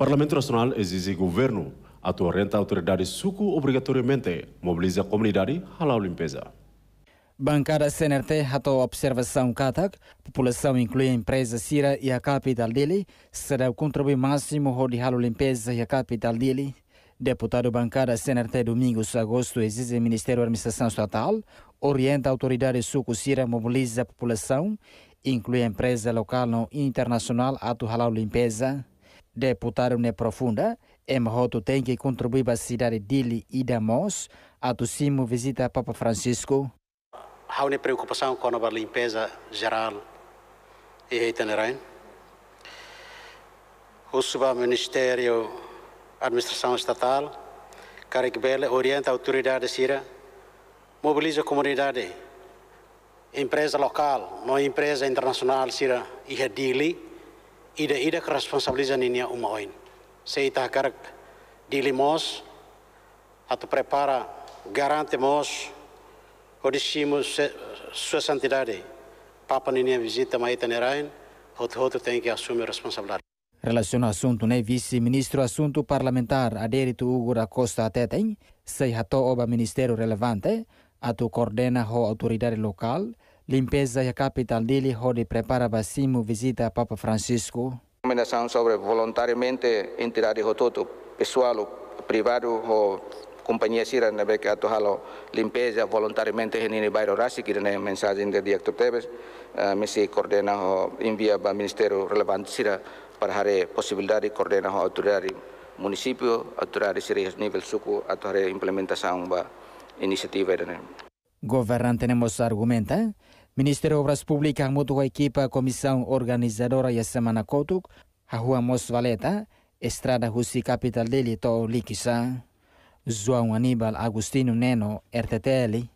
Parlamento Nacional exige governo atorrenta autoridade suco obrigatoriamente mobiliza a comunidade halal limpeza. Bancada CNRT ratou observação CATAC, população inclui a empresa Cira e a capital dele, será o contribuir máximo ao de halau limpeza e a capital dele. Deputado bancada CNRT Domingos Agosto exige Ministério da Administração Estatal, orienta a autoridade suco Cira, mobiliza a população, inclui a empresa local e internacional ato halal limpeza. Deputado Neprofunda, é M. Roto tem que contribuir para a cidade dele e da Mons. Atucimo visita Papa Francisco. Há uma preocupação com a limpeza geral e itinerante. O subministério administração estatal, caricbele orienta a autoridade sira mobiliza a comunidade, empresa local, não empresa internacional sira e Hadili é ida-ida responsabiliza inia uma oin. Se ita karak dilimos atau prepara garantemos o decimos sua santidade. Papa ninia visita maita nerain, outro outro tem que assumir responsabilidade. Relaciona assunto, né? Vice-ministro assunto parlamentar, adérito Hugo da Costa Tetem, sei hato oba ministério relevante, atu coordena ho autoridade local, Limpeza a capital dele onde prepara Bassimo visita a Papa Francisco. Recomendação sobre voluntariamente entidade todo pessoal, privado ou companhia sira na beka to halo limpeza voluntariamente henini bairo rasi kira na mensagem de diretor Tebes eh, mesi coordena ho envia o ministério relevante sira para a possibilidade o ho autoridade município autoridade sira nível suco atau implementação da iniciativa da né. Governante nemos argumenta eh? Ministério das Obras Públicas mudou a equipa comissão organizadora e semana Kotuk, a rua Mosvaleta, estrada Russi capital dele to Likisa. João Aníbal Agostino Neno, RTTL.